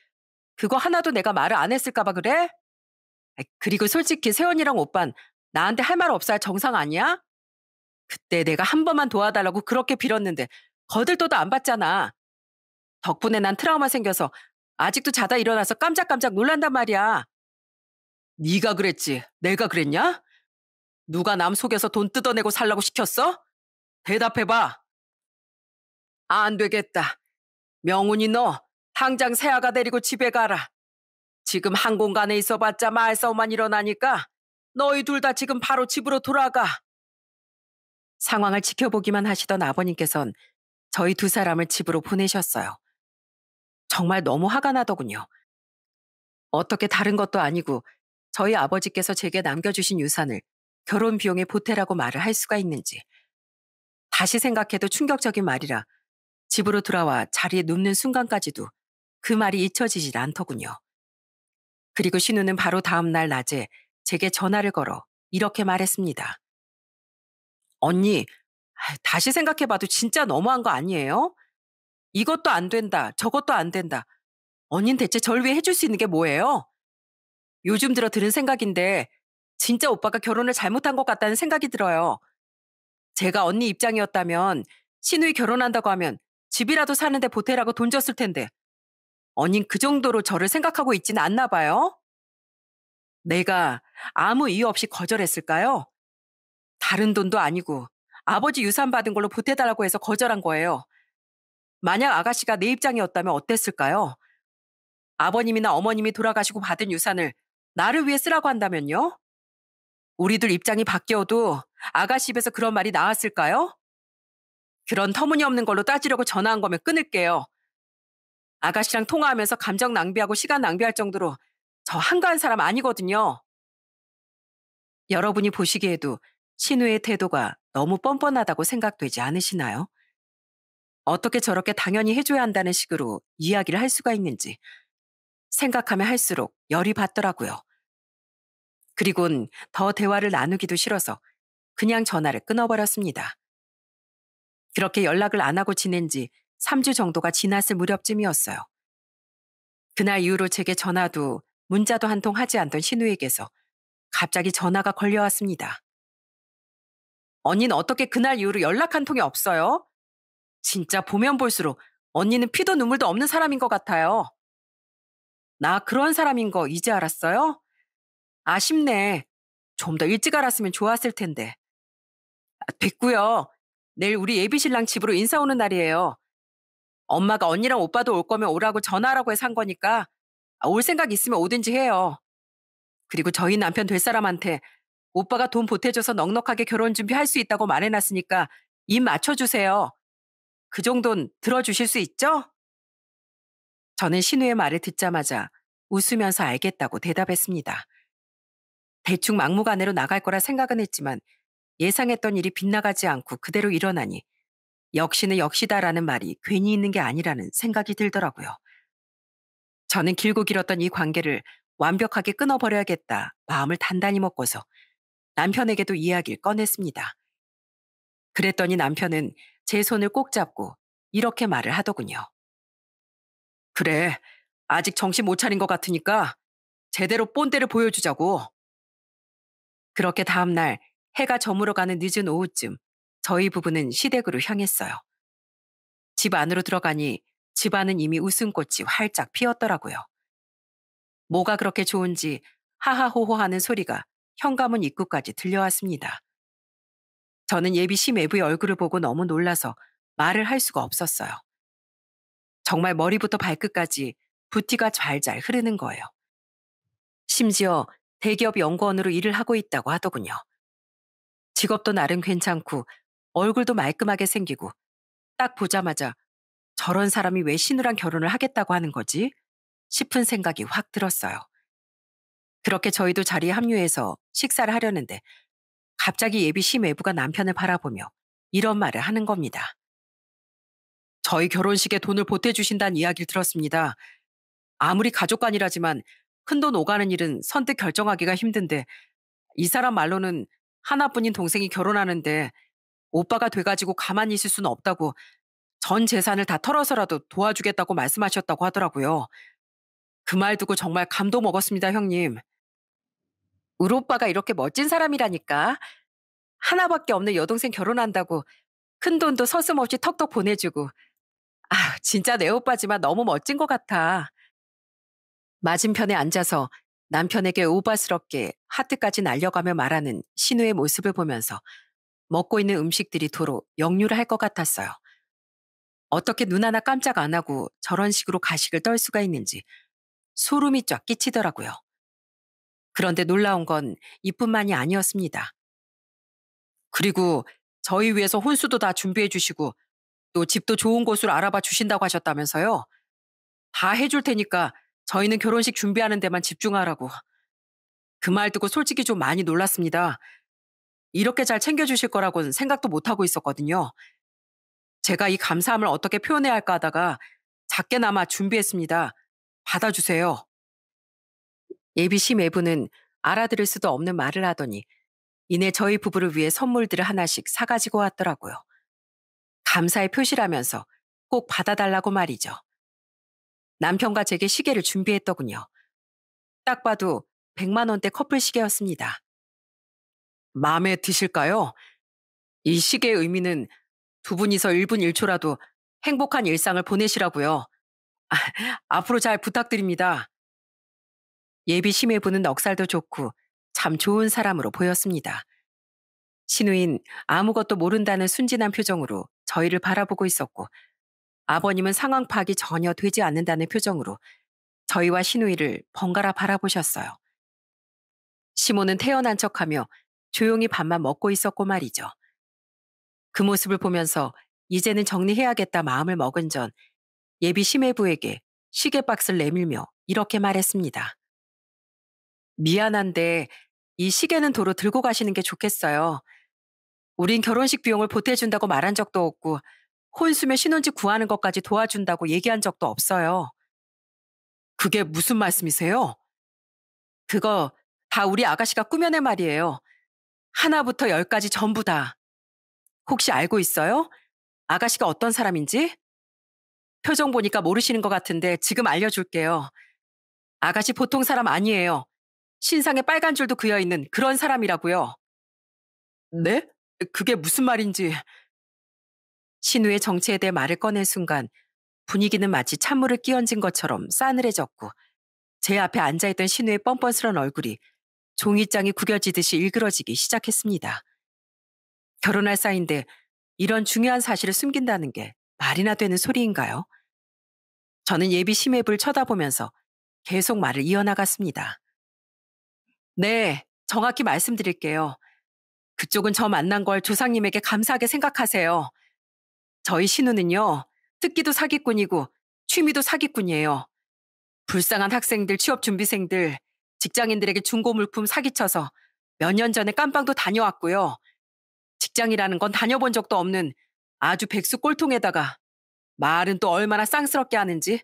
그거 하나도 내가 말을 안 했을까봐 그래? 아, 그리고 솔직히 세원이랑 오빤 나한테 할 말 없어야 정상 아니야? 그때 내가 한 번만 도와달라고 그렇게 빌었는데 거들떠도 안 받잖아. 덕분에 난 트라우마 생겨서 아직도 자다 일어나서 깜짝깜짝 놀란단 말이야. 네가 그랬지. 내가 그랬냐? 누가 남속에서돈 뜯어내고 살라고 시켰어? 대답해봐. 아, 안 되겠다. 명훈이 너 당장 새아가 데리고 집에 가라. 지금 한 공간에 있어봤자 말싸움만 일어나니까 너희 둘 다 지금 바로 집으로 돌아가. 상황을 지켜보기만 하시던 아버님께선 저희 두 사람을 집으로 보내셨어요. 정말 너무 화가 나더군요. 어떻게 다른 것도 아니고 저희 아버지께서 제게 남겨주신 유산을 결혼 비용의 보태라고 말을 할 수가 있는지. 다시 생각해도 충격적인 말이라 집으로 돌아와 자리에 눕는 순간까지도 그 말이 잊혀지질 않더군요. 그리고 신우는 바로 다음날 낮에 제게 전화를 걸어 이렇게 말했습니다. 언니, 다시 생각해봐도 진짜 너무한 거 아니에요? 이것도 안 된다, 저것도 안 된다. 언닌 대체 절 위해 해줄 수 있는 게 뭐예요? 요즘 들어 들은 생각인데 진짜 오빠가 결혼을 잘못한 것 같다는 생각이 들어요. 제가 언니 입장이었다면 신우이 결혼한다고 하면 집이라도 사는데 보태라고 돈 줬을 텐데 언닌 그 정도로 저를 생각하고 있진 않나 봐요. 내가 아무 이유 없이 거절했을까요? 다른 돈도 아니고 아버지 유산 받은 걸로 보태달라고 해서 거절한 거예요. 만약 아가씨가 내 입장이었다면 어땠을까요? 아버님이나 어머님이 돌아가시고 받은 유산을 나를 위해 쓰라고 한다면요? 우리들 입장이 바뀌어도 아가씨 입에서 그런 말이 나왔을까요? 그런 터무니없는 걸로 따지려고 전화한 거면 끊을게요. 아가씨랑 통화하면서 감정 낭비하고 시간 낭비할 정도로 저 한가한 사람 아니거든요. 여러분이 보시기에도 신우의 태도가 너무 뻔뻔하다고 생각되지 않으시나요? 어떻게 저렇게 당연히 해줘야 한다는 식으로 이야기를 할 수가 있는지 생각하면 할수록 열이 받더라고요. 그리곤 더 대화를 나누기도 싫어서 그냥 전화를 끊어버렸습니다. 그렇게 연락을 안 하고 지낸 지 3주 정도가 지났을 무렵쯤이었어요. 그날 이후로 제게 전화도 문자도 한 통 하지 않던 신우에게서 갑자기 전화가 걸려왔습니다. 언니는 어떻게 그날 이후로 연락 한 통이 없어요? 진짜 보면 볼수록 언니는 피도 눈물도 없는 사람인 것 같아요. 나 그런 사람인 거 이제 알았어요? 아쉽네. 좀 더 일찍 알았으면 좋았을 텐데. 아, 됐고요. 내일 우리 예비신랑 집으로 인사 오는 날이에요. 엄마가 언니랑 오빠도 올 거면 오라고 전화라고 하 해서 한 거니까 아, 올 생각 있으면 오든지 해요. 그리고 저희 남편 될 사람한테 오빠가 돈 보태줘서 넉넉하게 결혼 준비할 수 있다고 말해놨으니까 입 맞춰주세요. 그 정도는 들어주실 수 있죠? 저는 신우의 말을 듣자마자 웃으면서 알겠다고 대답했습니다. 대충 막무가내로 나갈 거라 생각은 했지만 예상했던 일이 빗나가지 않고 그대로 일어나니 역시는 역시다라는 말이 괜히 있는 게 아니라는 생각이 들더라고요. 저는 길고 길었던 이 관계를 완벽하게 끊어버려야겠다 마음을 단단히 먹고서 남편에게도 이야기를 꺼냈습니다. 그랬더니 남편은 제 손을 꼭 잡고 이렇게 말을 하더군요. 그래, 아직 정신 못 차린 것 같으니까 제대로 본대를 보여주자고. 그렇게 다음날 해가 저물어가는 늦은 오후쯤 저희 부부는 시댁으로 향했어요. 집 안으로 들어가니 집안은 이미 웃음꽃이 활짝 피었더라고요. 뭐가 그렇게 좋은지 하하호호하는 소리가 현관문 입구까지 들려왔습니다. 저는 예비시 매부의 얼굴을 보고 너무 놀라서 말을 할 수가 없었어요. 정말 머리부터 발끝까지 부티가 잘잘 흐르는 거예요. 심지어 대기업 연구원으로 일을 하고 있다고 하더군요. 직업도 나름 괜찮고 얼굴도 말끔하게 생기고 딱 보자마자 저런 사람이 왜 신우랑 결혼을 하겠다고 하는 거지? 싶은 생각이 확 들었어요. 그렇게 저희도 자리에 합류해서 식사를 하려는데 갑자기 예비 시매부가 남편을 바라보며 이런 말을 하는 겁니다. 저희 결혼식에 돈을 보태주신다는 이야기를 들었습니다. 아무리 가족 관이라지만큰돈 오가는 일은 선뜻 결정하기가 힘든데 이 사람 말로는 하나뿐인 동생이 결혼하는데 오빠가 돼가지고 가만히 있을 수는 없다고 전 재산을 다 털어서라도 도와주겠다고 말씀하셨다고 하더라고요. 그 말두고 정말 감도 먹었습니다, 형님. 우리 오빠가 이렇게 멋진 사람이라니까. 하나밖에 없는 여동생 결혼한다고 큰 돈도 서슴없이 턱턱 보내주고. 아, 진짜 내 오빠지만 너무 멋진 것 같아. 맞은편에 앉아서 남편에게 오바스럽게 하트까지 날려가며 말하는 신우의 모습을 보면서 먹고 있는 음식들이 도로 역류를 할 것 같았어요. 어떻게 눈 하나 깜짝 안 하고 저런 식으로 가식을 떨 수가 있는지 소름이 쫙 끼치더라고요. 그런데 놀라운 건 이뿐만이 아니었습니다. 그리고 저희 위해서 혼수도 다 준비해 주시고 또 집도 좋은 곳으로 알아봐 주신다고 하셨다면서요. 다 해줄 테니까 저희는 결혼식 준비하는 데만 집중하라고. 그 말 듣고 솔직히 좀 많이 놀랐습니다. 이렇게 잘 챙겨주실 거라고는 생각도 못하고 있었거든요. 제가 이 감사함을 어떻게 표현해야 할까 하다가 작게나마 준비했습니다. 받아주세요. 예비시 매부는 알아들을 수도 없는 말을 하더니 이내 저희 부부를 위해 선물들을 하나씩 사가지고 왔더라고요. 감사의 표시라면서 꼭 받아달라고 말이죠. 남편과 제게 시계를 준비했더군요. 딱 봐도 100만 원대 커플 시계였습니다. 마음에 드실까요? 이 시계의 의미는 두 분이서 1분 1초라도 행복한 일상을 보내시라고요. 아, 앞으로 잘 부탁드립니다. 예비 심해부는 넉살도 좋고 참 좋은 사람으로 보였습니다. 신우인 아무것도 모른다는 순진한 표정으로 저희를 바라보고 있었고 아버님은 상황 파악이 전혀 되지 않는다는 표정으로 저희와 신우이를 번갈아 바라보셨어요. 시모는 태어난 척하며 조용히 밥만 먹고 있었고 말이죠. 그 모습을 보면서 이제는 정리해야겠다 마음을 먹은 전 예비 심해부에게 시계 박스를 내밀며 이렇게 말했습니다. 미안한데 이 시계는 도로 들고 가시는 게 좋겠어요. 우린 결혼식 비용을 보태준다고 말한 적도 없고 혼인수면 신혼집 구하는 것까지 도와준다고 얘기한 적도 없어요. 그게 무슨 말씀이세요? 그거 다 우리 아가씨가 꾸며낸 말이에요. 하나부터 열까지 전부 다. 혹시 알고 있어요? 아가씨가 어떤 사람인지? 표정 보니까 모르시는 것 같은데 지금 알려줄게요. 아가씨 보통 사람 아니에요. 신상에 빨간 줄도 그여 있는 그런 사람이라고요. 네? 그게 무슨 말인지. 신우의 정체에 대해 말을 꺼낸 순간 분위기는 마치 찬물을 끼얹은 것처럼 싸늘해졌고 제 앞에 앉아있던 신우의 뻔뻔스런 얼굴이 종이장이 구겨지듯이 일그러지기 시작했습니다. 결혼할 사이인데 이런 중요한 사실을 숨긴다는 게 말이나 되는 소리인가요? 저는 예비 심해부를 쳐다보면서 계속 말을 이어나갔습니다. 네, 정확히 말씀드릴게요. 그쪽은 저 만난 걸 조상님에게 감사하게 생각하세요. 저희 신우는요, 특기도 사기꾼이고 취미도 사기꾼이에요. 불쌍한 학생들, 취업준비생들, 직장인들에게 중고물품 사기쳐서 몇 년 전에 깜빵도 다녀왔고요. 직장이라는 건 다녀본 적도 없는 아주 백수 꼴통에다가 말은 또 얼마나 쌍스럽게 하는지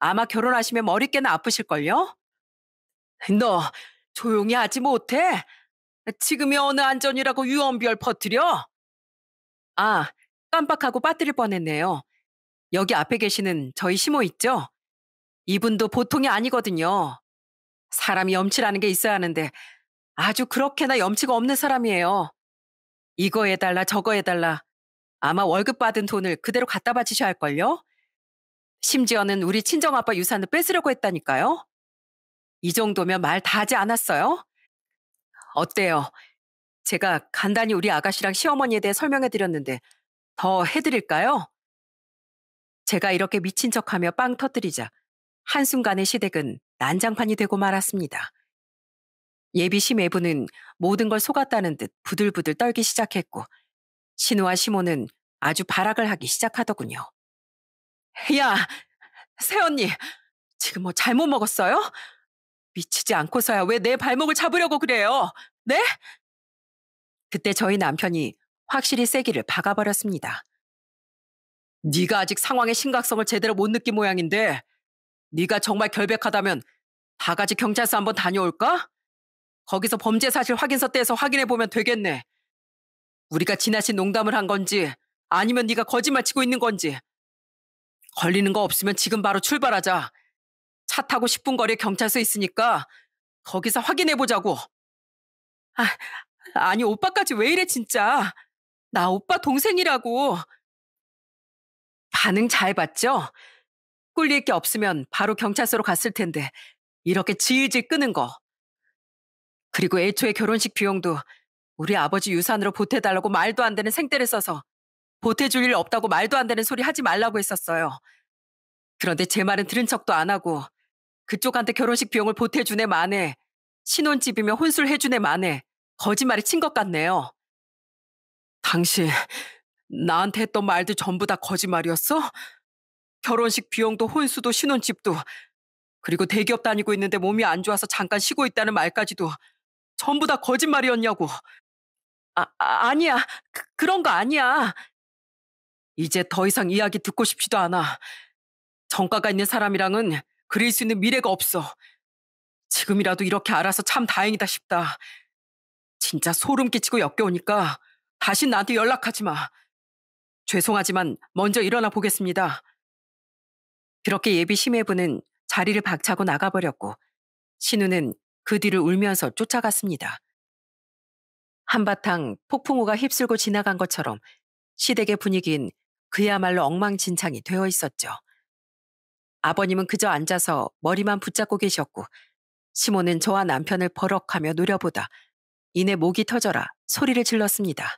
아마 결혼하시면 머리깨나 아프실걸요? 너 조용히 하지 못해? 지금이 어느 안전이라고 유언비열 퍼뜨려? 아, 깜빡하고 빠뜨릴 뻔했네요. 여기 앞에 계시는 저희 시모 있죠? 이분도 보통이 아니거든요. 사람이 염치라는 게 있어야 하는데 아주 그렇게나 염치가 없는 사람이에요. 이거 해달라 저거 해달라 아마 월급 받은 돈을 그대로 갖다 바치셔야 할걸요? 심지어는 우리 친정아빠 유산을 뺏으려고 했다니까요? 이 정도면 말 다 하지 않았어요? 어때요? 제가 간단히 우리 아가씨랑 시어머니에 대해 설명해드렸는데 더 해드릴까요? 제가 이렇게 미친 척하며 빵 터뜨리자 한순간의 시댁은 난장판이 되고 말았습니다. 예비시 매부는 모든 걸 속았다는 듯 부들부들 떨기 시작했고 신우와 시모는 아주 발악을 하기 시작하더군요. 야, 새언니, 지금 뭐 잘못 먹었어요? 미치지 않고서야 왜 내 발목을 잡으려고 그래요? 네? 그때 저희 남편이 확실히 세기를 박아버렸습니다. 네가 아직 상황의 심각성을 제대로 못 느낀 모양인데 네가 정말 결백하다면 다가지 경찰서 한번 다녀올까? 거기서 범죄 사실 확인서 떼서 확인해보면 되겠네. 우리가 지나친 농담을 한 건지 아니면 네가 거짓말 치고 있는 건지 걸리는 거 없으면 지금 바로 출발하자. 차 타고 10분 거리에 경찰서 있으니까 거기서 확인해보자고. 아, 아니 오빠까지 왜 이래 진짜. 나 오빠 동생이라고. 반응 잘 봤죠? 꿀릴 게 없으면 바로 경찰서로 갔을 텐데 이렇게 질질 끄는 거. 그리고 애초에 결혼식 비용도 우리 아버지 유산으로 보태달라고 말도 안 되는 생떼를 써서 보태줄 일 없다고 말도 안 되는 소리 하지 말라고 했었어요. 그런데 제 말은 들은 척도 안 하고 그쪽한테 결혼식 비용을 보태주네 만에 신혼집이며 혼술 해주네 만에 거짓말을 친것 같네요. 당신 나한테 했던 말들 전부 다 거짓말이었어? 결혼식 비용도 혼수도 신혼집도 그리고 대기업 다니고 있는데 몸이 안 좋아서 잠깐 쉬고 있다는 말까지도 전부 다 거짓말이었냐고. 아, 아 니야 그, 런거 아니야. 이제 더 이상 이야기 듣고 싶지도 않아. 정과가 있는 사람이랑은 그릴 수 있는 미래가 없어. 지금이라도 이렇게 알아서 참 다행이다 싶다. 진짜 소름 끼치고 역겨우니까 다시 나한테 연락하지 마. 죄송하지만 먼저 일어나 보겠습니다. 그렇게 예비 심해부는 자리를 박차고 나가버렸고 신우는 그 뒤를 울면서 쫓아갔습니다. 한바탕 폭풍우가 휩쓸고 지나간 것처럼 시댁의 분위기인 그야말로 엉망진창이 되어 있었죠. 아버님은 그저 앉아서 머리만 붙잡고 계셨고 시모는 저와 남편을 버럭하며 노려보다 이내 목이 터져라 소리를 질렀습니다.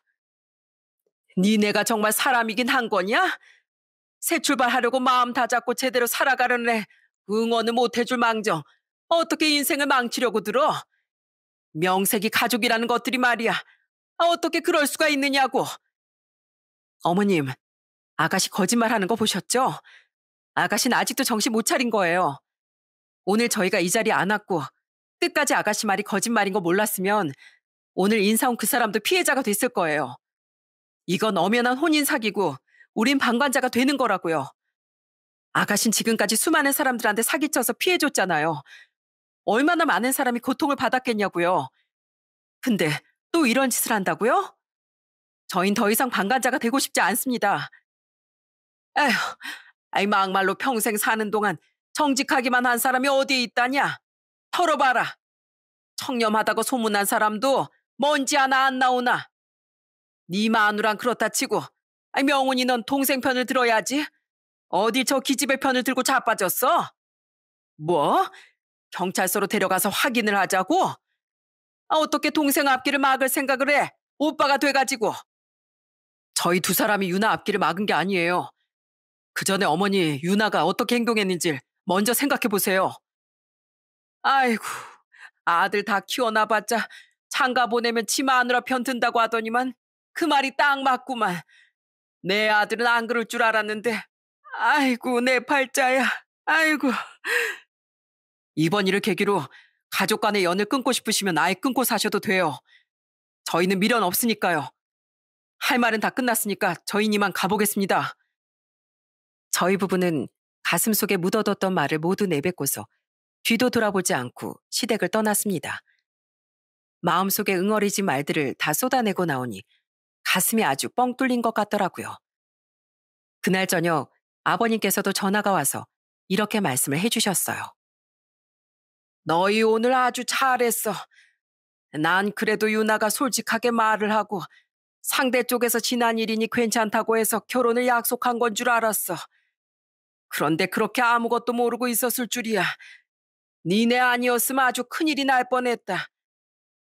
니네가 정말 사람이긴 한 거냐? 새 출발하려고 마음 다잡고 제대로 살아가려는 애 응원을 못 해줄 망정 어떻게 인생을 망치려고 들어? 명색이 가족이라는 것들이 말이야. 아, 어떻게 그럴 수가 있느냐고. 어머님, 아가씨 거짓말하는 거 보셨죠? 아가씨는 아직도 정신 못 차린 거예요. 오늘 저희가 이 자리에 안 왔고 끝까지 아가씨 말이 거짓말인 거 몰랐으면 오늘 인사온 그 사람도 피해자가 됐을 거예요. 이건 엄연한 혼인 사기고 우린 방관자가 되는 거라고요. 아가신 지금까지 수많은 사람들한테 사기쳐서 피해줬잖아요. 얼마나 많은 사람이 고통을 받았겠냐고요. 근데 또 이런 짓을 한다고요? 저흰 더 이상 방관자가 되고 싶지 않습니다. 에휴, 아이 막말로 평생 사는 동안 정직하기만 한 사람이 어디에 있다냐? 털어봐라. 청렴하다고 소문난 사람도 먼지 하나 안 나오나. 네 마누란 그렇다 치고 아이 명훈이 넌 동생 편을 들어야지. 어디 저 기집애 편을 들고 자빠졌어? 뭐? 경찰서로 데려가서 확인을 하자고? 아, 어떻게 동생 앞길을 막을 생각을 해? 오빠가 돼가지고. 저희 두 사람이 유나 앞길을 막은 게 아니에요. 그 전에 어머니 유나가 어떻게 행동했는지 먼저 생각해 보세요. 아이고, 아들 다 키워놔봤자 장가 보내면 치마 하느라 편든다고 하더니만 그 말이 딱 맞구만. 내 아들은 안 그럴 줄 알았는데, 아이고, 내 팔자야. 아이고. 이번 일을 계기로 가족 간의 연을 끊고 싶으시면 아예 끊고 사셔도 돼요. 저희는 미련 없으니까요. 할 말은 다 끝났으니까 저희니만 가보겠습니다. 저희 부부는 가슴 속에 묻어뒀던 말을 모두 내뱉고서 뒤도 돌아보지 않고 시댁을 떠났습니다. 마음속에 응어리지 말들을 다 쏟아내고 나오니 가슴이 아주 뻥 뚫린 것 같더라고요. 그날 저녁 아버님께서도 전화가 와서 이렇게 말씀을 해주셨어요. 너희 오늘 아주 잘했어. 난 그래도 유나가 솔직하게 말을 하고 상대 쪽에서 지난 일이니 괜찮다고 해서 결혼을 약속한 건 줄 알았어. 그런데 그렇게 아무것도 모르고 있었을 줄이야. 니네 아니었으면 아주 큰일이 날 뻔했다.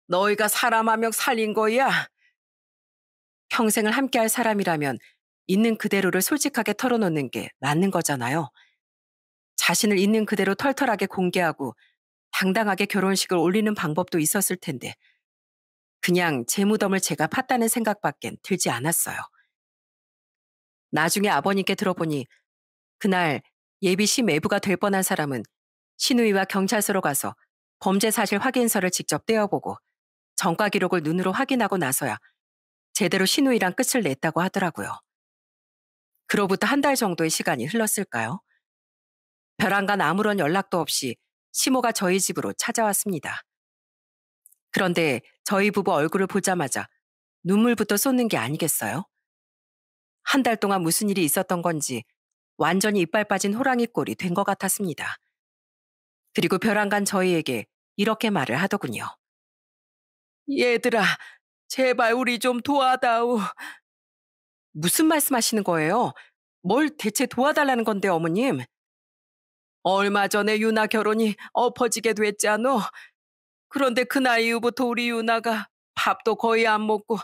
너희가 사람 한명 살린 거야. 평생을 함께할 사람이라면 있는 그대로를 솔직하게 털어놓는 게 맞는 거잖아요. 자신을 있는 그대로 털털하게 공개하고 당당하게 결혼식을 올리는 방법도 있었을 텐데 그냥 제 무덤을 제가 팠다는 생각밖엔 들지 않았어요. 나중에 아버님께 들어보니 그날 예비시 매부가 될 뻔한 사람은 신우이와 경찰서로 가서 범죄 사실 확인서를 직접 떼어보고 정과 기록을 눈으로 확인하고 나서야 제대로 신우이랑 끝을 냈다고 하더라고요. 그로부터 한 달 정도의 시간이 흘렀을까요? 벼랑간 아무런 연락도 없이 시모가 저희 집으로 찾아왔습니다. 그런데 저희 부부 얼굴을 보자마자 눈물부터 쏟는 게 아니겠어요? 한 달 동안 무슨 일이 있었던 건지 완전히 이빨 빠진 호랑이 꼴이 된 것 같았습니다. 그리고 벼랑간 저희에게 이렇게 말을 하더군요. 얘들아, 제발 우리 좀 도와다오. 무슨 말씀하시는 거예요? 뭘 대체 도와달라는 건데 어머님? 얼마 전에 유나 결혼이 엎어지게 됐잖아. 그런데 그날 이후부터 우리 유나가 밥도 거의 안 먹고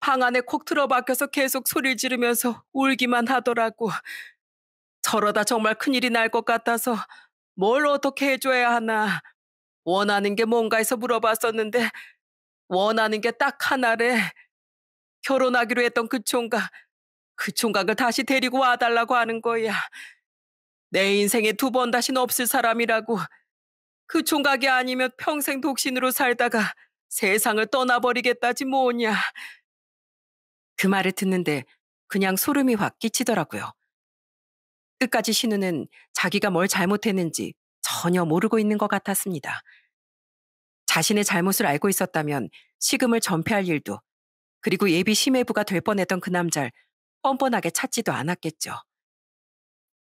방 안에 콕 틀어박혀서 계속 소리를 지르면서 울기만 하더라고. 저러다 정말 큰일이 날 것 같아서 뭘 어떻게 해줘야 하나. 원하는 게 뭔가 해서 물어봤었는데 원하는 게 딱 하나래. 결혼하기로 했던 그 총각, 그 총각을 다시 데리고 와달라고 하는 거야. 내 인생에 두 번 다신 없을 사람이라고. 그 총각이 아니면 평생 독신으로 살다가 세상을 떠나버리겠다지 뭐냐. 그 말을 듣는데 그냥 소름이 확 끼치더라고요. 끝까지 신우는 자기가 뭘 잘못했는지 전혀 모르고 있는 것 같았습니다. 자신의 잘못을 알고 있었다면 시금을 전폐할 일도 그리고 예비 심해부가 될 뻔했던 그 남자를 뻔뻔하게 찾지도 않았겠죠.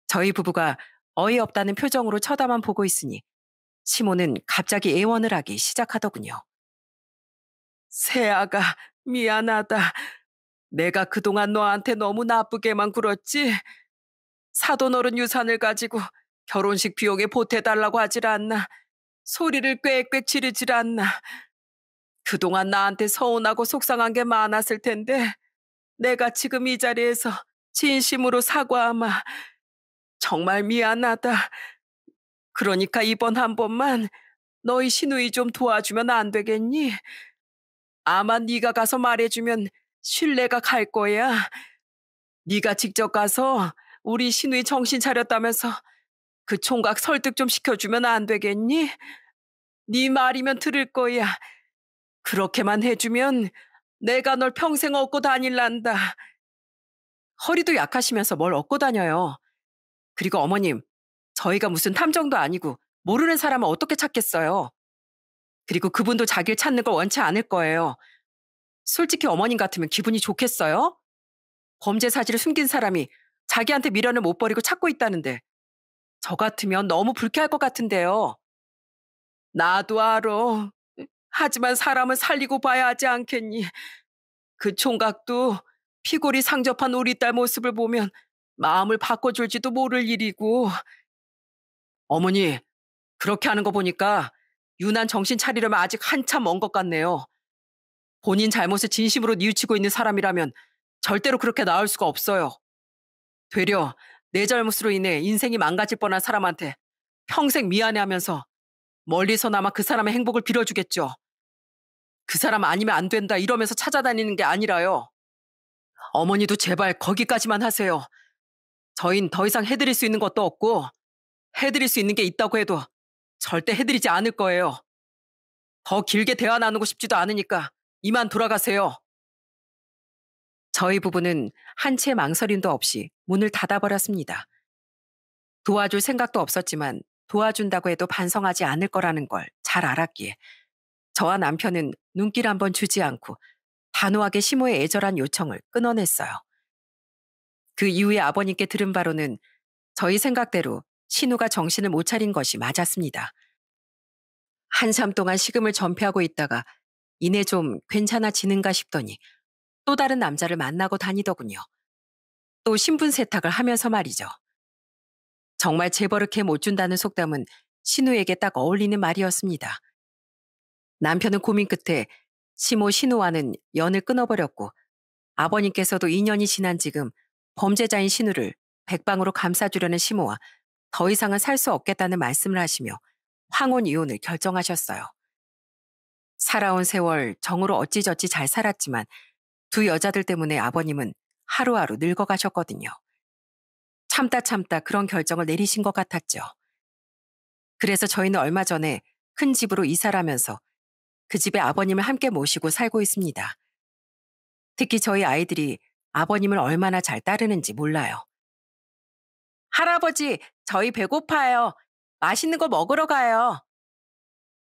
저희 부부가 어이없다는 표정으로 쳐다만 보고 있으니 시모는 갑자기 애원을 하기 시작하더군요. 세아가 미안하다. 내가 그동안 너한테 너무 나쁘게만 굴었지. 사돈어른 유산을 가지고 결혼식 비용에 보태달라고 하질 않나. 소리를 꽤 꽤 지르질 않나. 그동안 나한테 서운하고 속상한 게 많았을 텐데 내가 지금 이 자리에서 진심으로 사과하마. 정말 미안하다. 그러니까 이번 한 번만 너희 신우이 좀 도와주면 안 되겠니? 아마 네가 가서 말해주면 신뢰가 갈 거야. 네가 직접 가서 우리 신우이 정신 차렸다면서 그 총각 설득 좀 시켜주면 안 되겠니? 네 말이면 들을 거야. 그렇게만 해주면 내가 널 평생 업고 다닐란다. 허리도 약하시면서 뭘 업고 다녀요. 그리고 어머님, 저희가 무슨 탐정도 아니고 모르는 사람을 어떻게 찾겠어요? 그리고 그분도 자기를 찾는 걸 원치 않을 거예요. 솔직히 어머님 같으면 기분이 좋겠어요? 범죄 사실을 숨긴 사람이 자기한테 미련을 못 버리고 찾고 있다는데 저 같으면 너무 불쾌할 것 같은데요. 나도 알아. 하지만 사람은 살리고 봐야 하지 않겠니? 그 총각도 피골이 상접한 우리 딸 모습을 보면 마음을 바꿔줄지도 모를 일이고. 어머니, 그렇게 하는 거 보니까 유난 정신 차리려면 아직 한참 먼 것 같네요. 본인 잘못을 진심으로 뉘우치고 있는 사람이라면 절대로 그렇게 나올 수가 없어요. 되려 내 잘못으로 인해 인생이 망가질 뻔한 사람한테 평생 미안해하면서 멀리서나마 그 사람의 행복을 빌어주겠죠. 그 사람 아니면 안 된다 이러면서 찾아다니는 게 아니라요. 어머니도 제발 거기까지만 하세요. 저희는더 이상 해드릴 수 있는 것도 없고 해드릴 수 있는 게 있다고 해도 절대 해드리지 않을 거예요. 더 길게 대화 나누고 싶지도 않으니까 이만 돌아가세요. 저희 부부는 한치의 망설임도 없이 문을 닫아버렸습니다. 도와줄 생각도 없었지만 도와준다고 해도 반성하지 않을 거라는 걸 잘 알았기에 저와 남편은 눈길 한번 주지 않고 단호하게 시모의 애절한 요청을 끊어냈어요. 그 이후에 아버님께 들은 바로는 저희 생각대로 신우가 정신을 못 차린 것이 맞았습니다. 한참 동안 식음을 전폐하고 있다가 이내 좀 괜찮아지는가 싶더니 또 다른 남자를 만나고 다니더군요. 또 신분 세탁을 하면서 말이죠. 정말 재벌르케 못 준다는 속담은 신우에게 딱 어울리는 말이었습니다. 남편은 고민 끝에 시모 신우와는 연을 끊어버렸고 아버님께서도 2년이 지난 지금 범죄자인 신우를 백방으로 감싸주려는 시모와 더 이상은 살 수 없겠다는 말씀을 하시며 황혼 이혼을 결정하셨어요. 살아온 세월 정으로 어찌저찌 잘 살았지만 두 여자들 때문에 아버님은 하루하루 늙어가셨거든요. 참다 참다 그런 결정을 내리신 것 같았죠. 그래서 저희는 얼마 전에 큰 집으로 이사하면서 그 집에 아버님을 함께 모시고 살고 있습니다. 특히 저희 아이들이 아버님을 얼마나 잘 따르는지 몰라요. 할아버지, 저희 배고파요. 맛있는 거 먹으러 가요.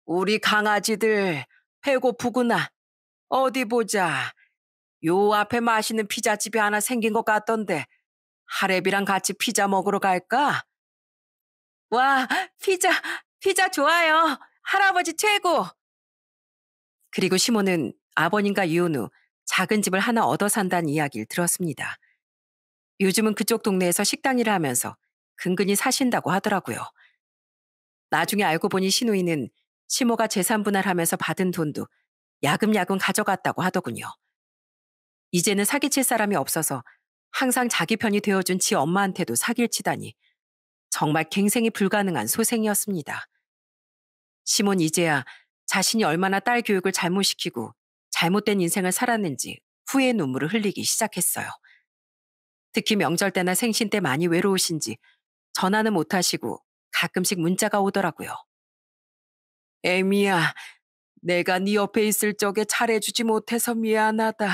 우리 강아지들 배고프구나. 어디 보자. 요 앞에 맛있는 피자집이 하나 생긴 것 같던데 하랩이랑 같이 피자 먹으러 갈까? 와, 피자, 피자 좋아요. 할아버지 최고. 그리고 시몬은 아버님과 이혼 후 작은 집을 하나 얻어 산다는 이야기를 들었습니다. 요즘은 그쪽 동네에서 식당 일을 하면서 근근히 사신다고 하더라고요. 나중에 알고 보니 신우이는 시모가 재산 분할하면서 받은 돈도 야금야금 가져갔다고 하더군요. 이제는 사기칠 사람이 없어서 항상 자기 편이 되어준 지 엄마한테도 사기 치다니 정말 갱생이 불가능한 소생이었습니다. 시몬 이제야 자신이 얼마나 딸 교육을 잘못시키고 잘못된 인생을 살았는지 후회 눈물을 흘리기 시작했어요. 특히 명절 때나 생신 때 많이 외로우신지 전화는 못하시고 가끔씩 문자가 오더라고요. 에미야, 내가 네 옆에 있을 적에 잘해주지 못해서 미안하다.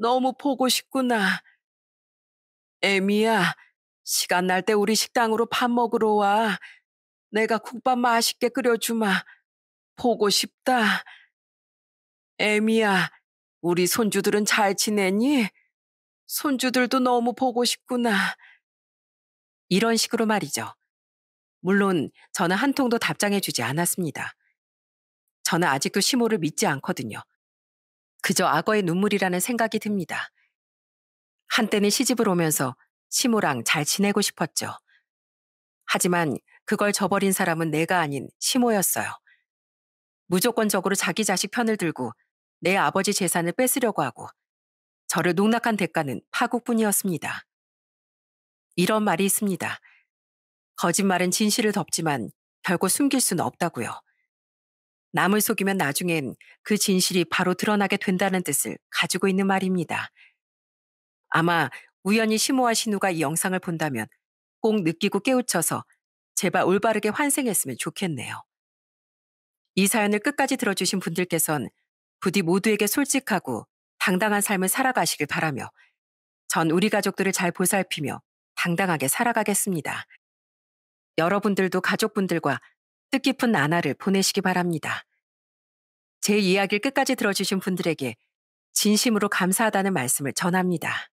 너무 보고 싶구나. 에미야, 시간 날 때 우리 식당으로 밥 먹으러 와. 내가 국밥 맛있게 끓여주마. 보고 싶다. 에미야, 우리 손주들은 잘 지내니? 손주들도 너무 보고 싶구나. 이런 식으로 말이죠. 물론 저는 한 통도 답장해주지 않았습니다. 저는 아직도 시모를 믿지 않거든요. 그저 악어의 눈물이라는 생각이 듭니다. 한때는 시집을 오면서 시모랑 잘 지내고 싶었죠. 하지만 그걸 저버린 사람은 내가 아닌 시모였어요. 무조건적으로 자기 자식 편을 들고 내 아버지 재산을 뺏으려고 하고 저를 농락한 대가는 파국뿐이었습니다. 이런 말이 있습니다. 거짓말은 진실을 덮지만 결국 숨길 순 없다고요. 남을 속이면 나중엔 그 진실이 바로 드러나게 된다는 뜻을 가지고 있는 말입니다. 아마 우연히 시모와 신우가 이 영상을 본다면 꼭 느끼고 깨우쳐서 제발 올바르게 환생했으면 좋겠네요. 이 사연을 끝까지 들어주신 분들께선 부디 모두에게 솔직하고 당당한 삶을 살아가시길 바라며 전 우리 가족들을 잘 보살피며 당당하게 살아가겠습니다. 여러분들도 가족분들과 뜻깊은 나날을 보내시기 바랍니다. 제 이야기를 끝까지 들어주신 분들에게 진심으로 감사하다는 말씀을 전합니다.